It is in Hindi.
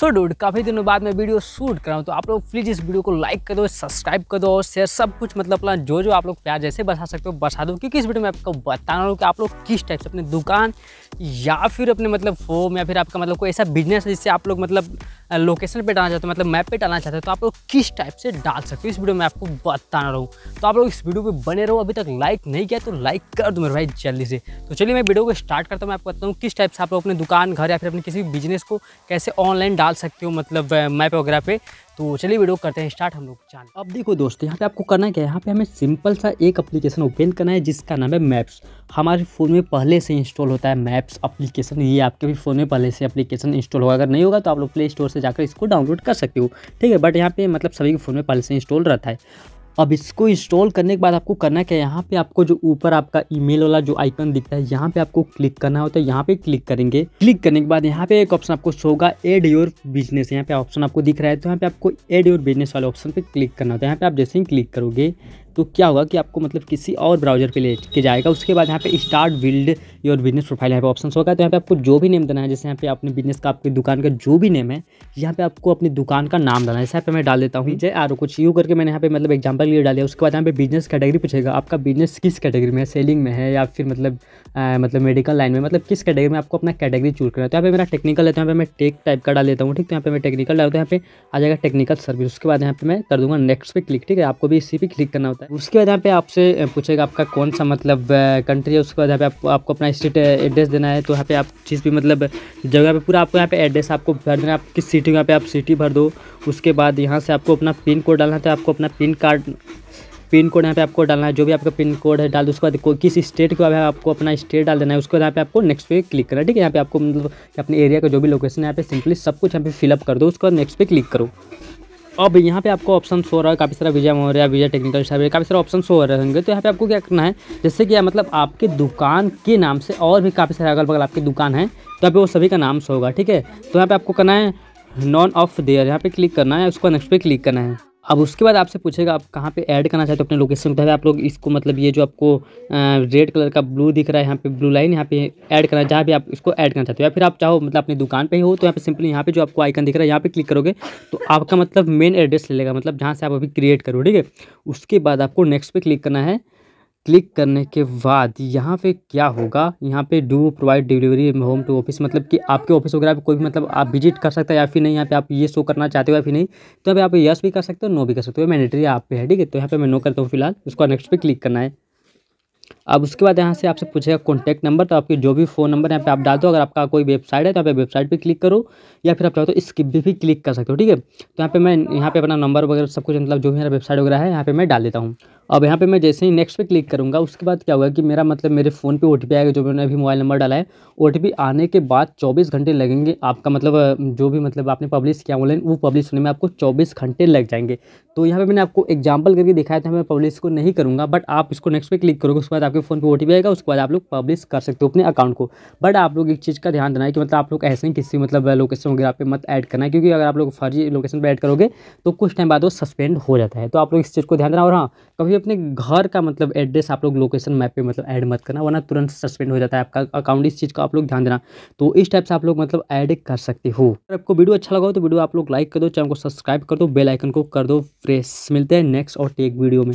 सो डूड काफ़ी दिनों बाद मैं वीडियो शूट कर रहा हूँ तो आप लोग प्लीज़ इस वीडियो को लाइक कर दो सब्सक्राइब कर दो और शेयर सब कुछ मतलब अपना जो जो आप लोग प्यार जैसे बसा सकते हो बसा दो क्योंकि इस वीडियो में आपको बता रहा हूँ कि आप लोग किस टाइप से अपने दुकान या फिर अपने मतलब फोम या फिर आपका मतलब कोई ऐसा बिजनेस है जिससे आप लोग मतलब लोकेशन पर डालना चाहते हो मतलब मैप पर डालना चाहते हो तो आप लोग किस टाइप से डाल सकते हो इस वीडियो में आपको बताना रहा हूँ तो आप लोग इस वीडियो पर बने रहो अभी तक लाइक नहीं किया तो लाइक कर दो मेरे भाई जल्दी से तो चलिए मैं वीडियो को स्टार्ट करता हूँ मैं आपको बताता हूँ किस टाइप से आप लोग अपने दुकान घर या फिर अपने किसी भी बिजनेस को कैसे ऑनलाइन डाल सकते हो मतलब मैप वगैरह पे तो चलिए वीडियो करते हैं स्टार्ट हम लोग जान अब देखो दोस्तों यहाँ पे आपको करना क्या है यहाँ पे हमें सिंपल सा एक एप्लीकेशन ओपन करना है जिसका नाम है मैप्स हमारे फ़ोन में पहले से इंस्टॉल होता है मैप्स अप्लीकेशन ये आपके भी फ़ोन में पहले से अपलीकेशन इंस्टॉल होगा अगर नहीं होगा तो आप लोग प्ले स्टोर से जाकर इसको डाउनलोड कर सकते हो ठीक है बट यहाँ पे मतलब सभी के फ़ोन में पहले से इंस्टॉल रहता है अब इसको इंस्टॉल करने के बाद आपको करना क्या है यहाँ पे आपको जो ऊपर आपका ईमेल वाला जो आइकन दिखता है यहाँ पे आपको क्लिक करना होता है यहाँ पे क्लिक करेंगे क्लिक करने के बाद यहाँ पे एक ऑप्शन आपको शो होगा एड योर बिजनेस यहाँ पे ऑप्शन आपको दिख रहा है तो यहाँ पे आपको एड योर बिजनेस वाले ऑप्शन पे क्लिक करना होता है यहाँ पे आप जैसे ही क्लिक करोगे तो क्या होगा कि आपको मतलब किसी और ब्राउजर पे लेके जाएगा उसके बाद यहाँ पे start build your business profile यहाँ पे ऑप्शन होगा तो यहाँ पे आपको जो भी नेम देना है जैसे यहाँ पे आपने बिजनेस का आपकी दुकान का जो भी नेम है यहाँ पे आपको अपनी दुकान का नाम देना है जैसे यहाँ पे मैं डाल देता हूँ जय आर कुछ यू करके मैंने यहाँ पे मतलब एग्जाम्पल लिए डाले उसके बाद यहाँ पे बिजनेस कैटेगरी पूछेगा आपका बिजनेस किस कैटेगरी में है सेलिंग में है या फिर मतलब मतलब मेडिकल लाइन में मतलब किस कैटेगरी में आपको अपना कैटेगरी चूज करना है तो यहाँ पे मेरा टेक्निकल है तो यहाँ पे मैं टेक टाइप का डाल लेता हूँ ठीक तो यहाँ पे मैं टेक्निकल डालता हूँ यहाँ पे आ जाएगा टेक्निकल सर्विस उसके बाद यहाँ पे मैं कर दूँगा नेक्स्ट पे क्लिक ठीक है आपको भी इसी पे क्लिक करना होता है है उसके यहाँ पे आपसे पूछेगा आपका कौन सा मतलब कंट्री है उसके यहाँ पे आप, आपको अपना स्टेट एड्रेस देना है तो यहाँ पे आप जिस भी मतलब जगह पे पूरा आपको यहाँ पे एड्रेस आपको भर देना है आप किस सिटी यहाँ पे आप सिटी भर दो उसके बाद यहाँ से आपको अपना पिन कोड डालना है तो आपको अपना पिन कार्ड पिन कोड यहाँ पे आपको डालना है जो भी आपका पिन कोड है डाल दो उसके बाद किस स्टेट बाद आपको अपना स्टेट डाल देना है उसके बाद यहाँ पे आपको नेक्स्ट पे क्लिक करना है ठीक है यहाँ पे आपको मतलब अपने एरिया का जो भी लोकेशन है यहाँ पे सिंपली सब कुछ यहाँ पे फिलअप कर दो उसके बाद नेक्स्ट पे क्लिक करो अब यहाँ पे आपको ऑप्शन शो रहा है काफ़ी सारा वीजा या विजय टेक्निकल सर्वे काफ़ी सारे ऑप्शन शो हो रहे होंगे तो यहाँ पे आपको क्या करना है जैसे कि मतलब आपके दुकान के नाम से और भी काफ़ी सारे अगल बगल आपकी दुकान है तो यहाँ पे वो सभी का नाम शो होगा ठीक है तो यहाँ पे आपको करना है नॉन ऑफ देयर यहाँ पे क्लिक करना है उसको नेक्स्ट पे क्लिक करना है अब उसके बाद आपसे पूछेगा आप कहाँ पे ऐड करना चाहते हो अपने लोकेशन बताया आप लोग इसको मतलब ये जो आपको रेड कलर का ब्लू दिख रहा है यहाँ पे ब्लू लाइन यहाँ पे ऐड करना जहाँ भी आप इसको ऐड करना चाहते हो या फिर आप चाहो मतलब अपनी दुकान पे ही हो तो यहाँ पे सिंपली यहाँ पे जो आपको आइकन दिख रहा है यहाँ पे क्लिक करोगे तो आपका मतलब मेन एड्रेस ले लेगा मतलब जहाँ से आप अभी क्रिएट करो ठीक है उसके बाद आपको नेक्स्ट पे क्लिक करना है क्लिक करने के बाद यहाँ पे क्या होगा यहाँ पे do provide delivery home to office मतलब कि आपके ऑफिस वगैरह पे कोई भी मतलब आप विजिट कर सकते हैं या फिर नहीं यहाँ पे आप ये शो करना चाहते हो या फिर नहीं तो यहाँ पे आप यस भी कर सकते हो नो भी कर सकते हो मैंडेटरी आप पे है ठीक है तो यहाँ पे मैं नो करता हूँ फिलहाल उसको नेक्स्ट पे क्लिक करना है अब उसके बाद यहाँ से आपसे पूछेगा कॉन्टैक्ट नंबर तो आपके जो भी फ़ोन नंबर यहाँ पे आप डाल दो अगर आपका कोई वेबसाइट है तो आप वेबसाइट पे क्लिक करो या फिर आप चाहो तो स्किप भी, भी क्लिक कर सकते हो ठीक है तो यहाँ पे मैं यहाँ पे अपना नंबर वगैरह सब कुछ मतलब जो भी मेरा वेबसाइट वगैरह है यहाँ पे मैं डाल देता हूँ अब यहाँ पे मैं जैसे ही नेक्स्ट पे क्लिक करूँगा उसके बाद क्या होगा कि मेरा मतलब मेरे फ़ोन पे ओ आएगा जो मैंने अभी मोबाइल नंबर डाला है ओ आने के बाद चौबीस घंटे लगेंगे आपका मतलब जो भी मतलब आपने पब्लिश किया ऑनलाइन वो पब्लिश होने में आपको चौबीस घंटे लग जाएंगे तो यहाँ पर मैंने आपको एग्जाम्पल करके दिखाया था मैं पब्लिश को नहीं करूँगा बट आप इसको नेक्स्ट पे क्लिक करोगे उसके बाद आपके फ़ोन पे ओ आएगा उसके बाद आप लोग पब्लिश कर सकते हो अपने अकाउंट को बट आप लोग एक चीज़ का ध्यान देना है कि मतलब आप लोग ऐसे ही किसी मतलब लोकेशन वगैरह पे मत ऐड करना है क्योंकि अगर आप लोग फर्जी लोकेशन पर ऐड करोगे तो कुछ टाइम बाद वो सस्पेंड हो जाता है तो आप लोग इस चीज़ को ध्यान देना और हाँ कभी अपने घर का मतलब एड्रेस आप लोग लोकेशन मैप पर मतलब ऐड मत करना वरना तुरंत सस्पेंड हो जाता है आपका अकाउंट इस चीज़ का आप लोग ध्यान देना तो इस टाइप से आप लोग मतलब ऐड कर सकते हो अगर आपको वीडियो अच्छा लगा हो तो वीडियो आप लोग लाइक कर दो चैनल को सब्सक्राइब कर दो बेल आइकन को कर दो फ्रेश मिलते हैं नेक्स्ट और टेक वीडियो में